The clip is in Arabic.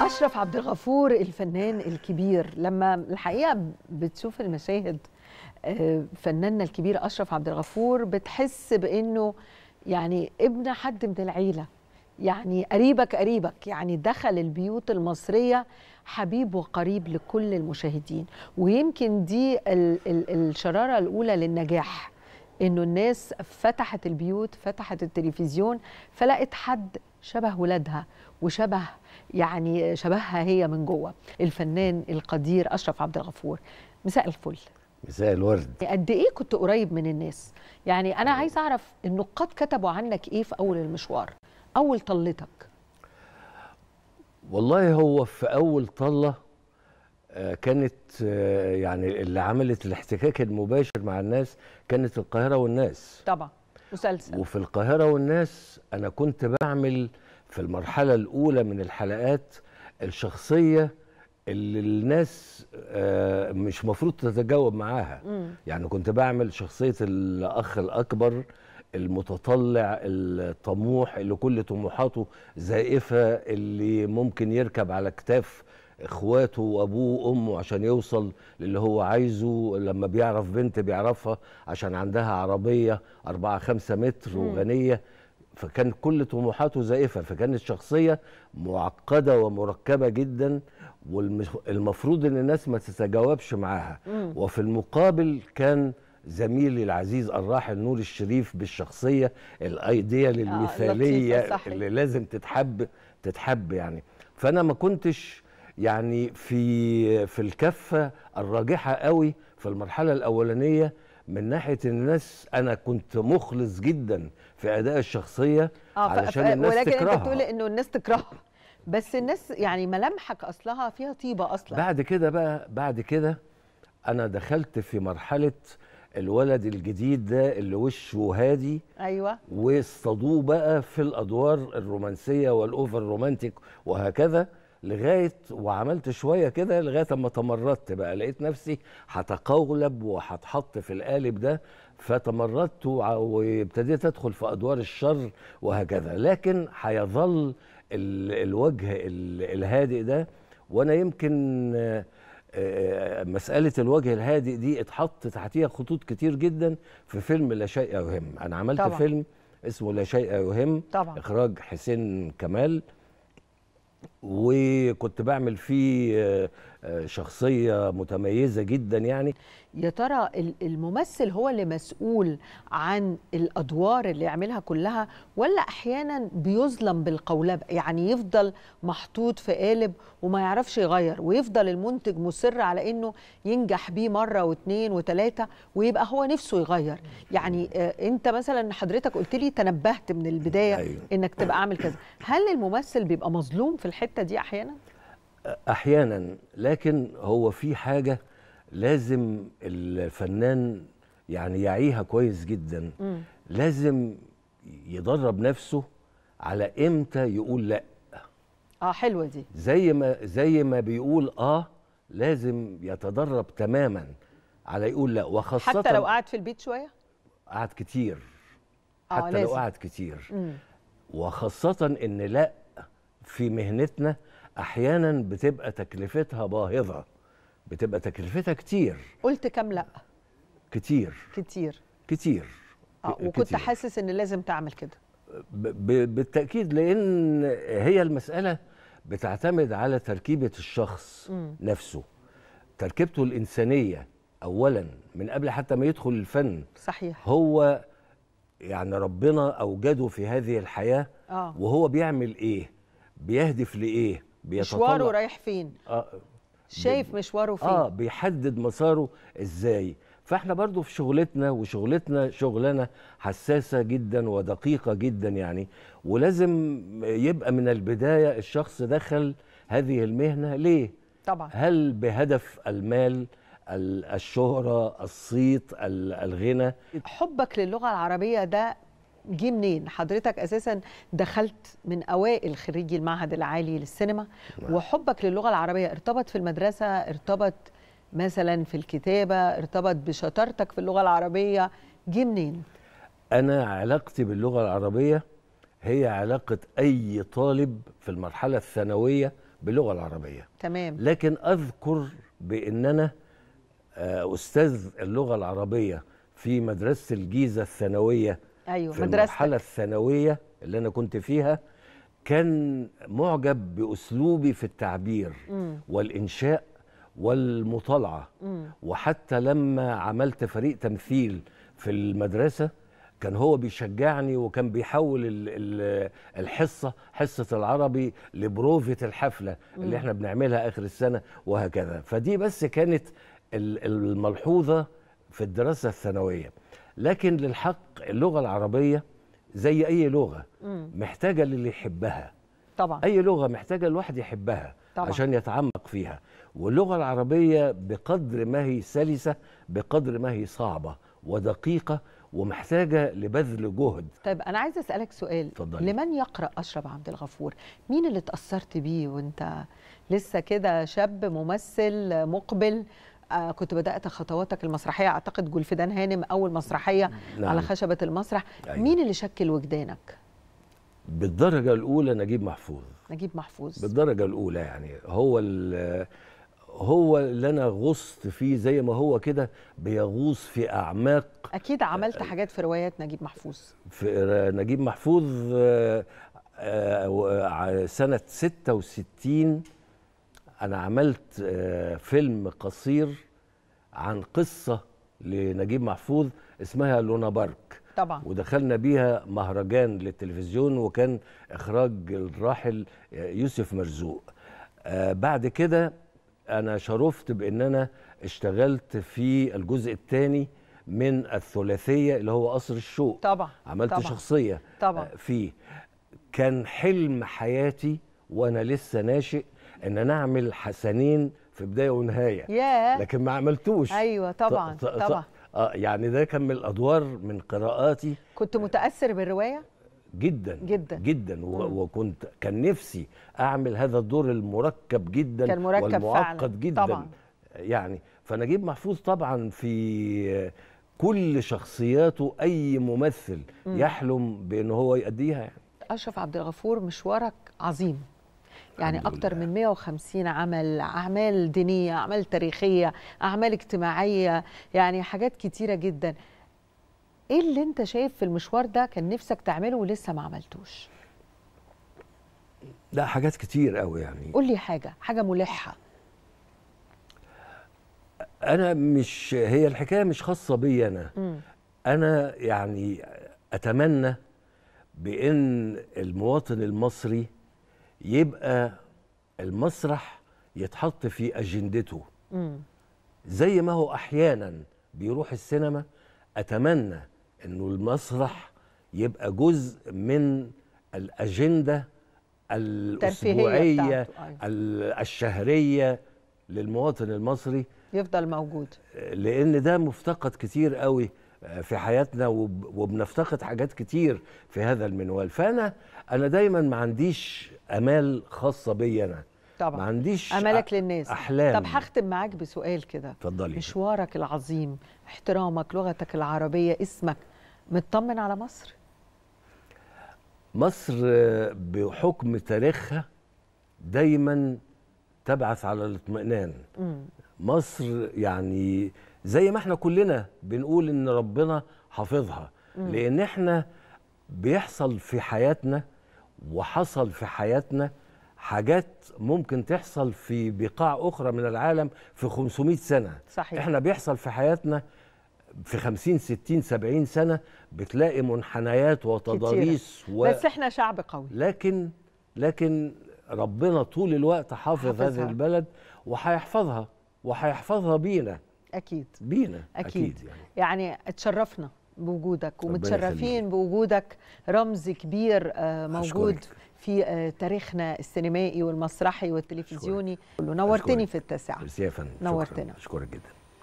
أشرف عبد الغفور الفنان الكبير لما الحقيقة بتشوف المشاهد آه، فناننا الكبير أشرف عبد الغفور بتحس بأنه يعني ابن حد من العيلة يعني قريبك قريبك يعني دخل البيوت المصرية حبيب وقريب لكل المشاهدين ويمكن دي ال ال الشرارة الأولى للنجاح انه الناس فتحت البيوت فتحت التلفزيون فلقت حد شبه ولادها وشبه يعني شبهها هي من جوه الفنان القدير اشرف عبد الغفور مساء الفل مساء الورد قد ايه كنت قريب من الناس يعني انا عايز اعرف النقاد كتبوا عنك ايه في اول المشوار اول طلتك والله هو في اول طله آه، كانت آه، يعني اللي عملت الاحتكاك المباشر مع الناس كانت القاهره والناس طبعا مسلسل وفي القاهرة والناس أنا كنت بعمل في المرحلة الأولى من الحلقات الشخصية اللي الناس آه، مش مفروض تتجاوب معاها يعني كنت بعمل شخصية الأخ الأكبر المتطلع الطموح اللي كل طموحاته زائفة اللي ممكن يركب على كتاف اخواته وابوه وامه عشان يوصل للي هو عايزه لما بيعرف بنت بيعرفها عشان عندها عربيه 4 5 متر وغنيه فكان كل طموحاته زائفه فكانت شخصيه معقده ومركبه جدا والمفروض ان الناس ما تتجاوبش معاها وفي المقابل كان زميلي العزيز الراحل نور الشريف بالشخصيه الايديال المثاليه آه، اللي لازم تتحب تتحب يعني فانا ما كنتش يعني في في الكفه الراجحه قوي في المرحله الاولانيه من ناحيه الناس انا كنت مخلص جدا في اداء الشخصيه آه علشان الناس ولكن تكرهها ولكن انت بتقول انه الناس تكرهها بس الناس يعني ملامحك اصلها فيها طيبه اصلا بعد كده بقى بعد كده انا دخلت في مرحله الولد الجديد ده اللي وشه هادي ايوه واصطادوه بقى في الادوار الرومانسيه والاوفر رومانتيك وهكذا لغايه وعملت شويه كده لغايه اما تمردت بقى لقيت نفسي هتقولب وهتحط في القالب ده فتمردت وابتديت ادخل في ادوار الشر وهكذا لكن هيظل الوجه الهادئ ده وانا يمكن مسألة الوجه الهادئ دي اتحط تحتيها خطوط كتير جدا في فيلم لا شيء يهم أنا عملت طبعا. فيلم اسمه لا شيء يهم طبعا. إخراج حسين كمال وكنت بعمل فيه آه، آه، شخصية متميزة جدا يعني يا ترى الممثل هو اللي مسؤول عن الأدوار اللي يعملها كلها ولا أحيانا بيظلم بالقولب يعني يفضل محطوط في قالب وما يعرفش يغير ويفضل المنتج مصر على أنه ينجح بيه مرة واثنين وثلاثة ويبقى هو نفسه يغير يعني آه، أنت مثلا حضرتك قلت لي تنبهت من البداية أيوه. أنك تبقى عامل كذا هل الممثل بيبقى مظلوم في الحتة الحته دي احيانا احيانا لكن هو في حاجه لازم الفنان يعني يعيها كويس جدا م. لازم يدرب نفسه على امتى يقول لا اه حلوه دي زي ما زي ما بيقول اه لازم يتدرب تماما على يقول لا وخاصه حتى لو قعد في البيت شويه قعد كتير آه حتى لازم. لو قعد كتير م. وخاصه ان لا في مهنتنا احيانا بتبقى تكلفتها باهظه بتبقى تكلفتها كتير قلت كام لا كتير كتير كتير آه وكنت كتير. حاسس ان لازم تعمل كده بالتاكيد لان هي المساله بتعتمد على تركيبه الشخص م. نفسه تركيبته الانسانيه اولا من قبل حتى ما يدخل الفن صحيح هو يعني ربنا اوجده في هذه الحياه آه. وهو بيعمل ايه بيهدف لايه مشواره رايح فين آه شايف مشواره فين اه بيحدد مساره ازاي فاحنا برضو في شغلتنا وشغلتنا شغلانه حساسه جدا ودقيقه جدا يعني ولازم يبقى من البدايه الشخص دخل هذه المهنه ليه طبعا هل بهدف المال الشهره الصيت الغنى حبك للغه العربيه ده جه منين حضرتك اساسا دخلت من اوائل خريجي المعهد العالي للسينما نعم. وحبك للغه العربيه ارتبط في المدرسه ارتبط مثلا في الكتابه ارتبط بشطارتك في اللغه العربيه جه منين انا علاقتي باللغه العربيه هي علاقه اي طالب في المرحله الثانويه باللغه العربيه تمام لكن اذكر بان انا آه، استاذ اللغه العربيه في مدرسه الجيزه الثانويه ايوه في مدرستك المرحله الثانويه اللي انا كنت فيها كان معجب باسلوبي في التعبير م. والانشاء والمطالعه وحتى لما عملت فريق تمثيل في المدرسه كان هو بيشجعني وكان بيحول الحصه حصه العربي لبروفه الحفله اللي احنا بنعملها اخر السنه وهكذا فدي بس كانت الملحوظه في الدراسه الثانويه لكن للحق اللغه العربيه زي اي لغه محتاجه للي يحبها طبعا اي لغه محتاجه الواحد يحبها طبعا. عشان يتعمق فيها واللغه العربيه بقدر ما هي سلسه بقدر ما هي صعبه ودقيقه ومحتاجه لبذل جهد طيب انا عايزه اسالك سؤال فضلي. لمن يقرا اشرف عبد الغفور مين اللي اتاثرت بيه وانت لسه كده شاب ممثل مقبل كنت بدات خطواتك المسرحيه اعتقد فدان هانم اول مسرحيه نعم. على خشبه المسرح أيوة. مين اللي شكل وجدانك بالدرجه الاولى نجيب محفوظ نجيب محفوظ بالدرجه الاولى يعني هو هو اللي انا غصت فيه زي ما هو كده بيغوص في اعماق اكيد عملت حاجات في روايات نجيب محفوظ في نجيب محفوظ آه، آه، آه، سنه 66 انا عملت آه، فيلم قصير عن قصه لنجيب محفوظ اسمها لونا بارك طبعا ودخلنا بيها مهرجان للتلفزيون وكان اخراج الراحل آه، يوسف مرزوق آه، بعد كده انا شرفت بان انا اشتغلت في الجزء الثاني من الثلاثيه اللي هو قصر الشوق طبعا عملت طبعا شخصيه طبعا فيه كان حلم حياتي وانا لسه ناشئ ان انا اعمل حسنين في بدايه ونهايه yeah. لكن ما عملتوش ايوه طبعا ط- ط- طبعا اه يعني ده كان من الادوار من قراءاتي كنت متاثر بالروايه جدا جدا جدا و- وكنت كان نفسي اعمل هذا الدور المركب جدا كان مركب والمعقد فعلا. جدا طبعا. يعني فنجيب محفوظ طبعا في كل شخصياته اي ممثل م. يحلم بان هو يأديها يعني اشرف عبد الغفور مشوارك عظيم يعني اكثر من 150 عمل أعمال دينية أعمال تاريخية أعمال اجتماعية يعني حاجات كتيرة جدا إيه اللي أنت شايف في المشوار ده كان نفسك تعمله ولسه ما عملتوش لا حاجات كتير قوي يعني قول لي حاجة حاجة ملحة أنا مش هي الحكاية مش خاصة بي أنا م. أنا يعني أتمنى بأن المواطن المصري يبقى المسرح يتحط في اجندته زي ما هو احيانا بيروح السينما اتمنى انه المسرح يبقى جزء من الاجنده الاسبوعيه أيوة. الشهريه للمواطن المصري يفضل موجود لان ده مفتقد كتير قوي في حياتنا وبنفتقد حاجات كتير في هذا المنوال فانا انا دايما ما عنديش امال خاصه بي انا طبعا ما عنديش امالك للناس احلام طب هختم معاك بسؤال كده اتفضلي مشوارك العظيم احترامك لغتك العربيه اسمك مطمن على مصر مصر بحكم تاريخها دايما تبعث على الاطمئنان مصر يعني زي ما احنا كلنا بنقول ان ربنا حافظها لان احنا بيحصل في حياتنا وحصل في حياتنا حاجات ممكن تحصل في بقاع اخرى من العالم في 500 سنه صحيح. احنا بيحصل في حياتنا في 50 60 70 سنه بتلاقي منحنيات وتضاريس و... بس احنا شعب قوي لكن لكن ربنا طول الوقت حافظ هذه البلد وهيحفظها وهيحفظها بينا اكيد بينا اكيد, أكيد يعني. يعني اتشرفنا بوجودك ومتشرفين بوجودك رمز كبير آه، موجود أشكرك. في آه، تاريخنا السينمائي والمسرحي والتلفزيوني نورتني في التاسعة نورتنا أشكرك جدا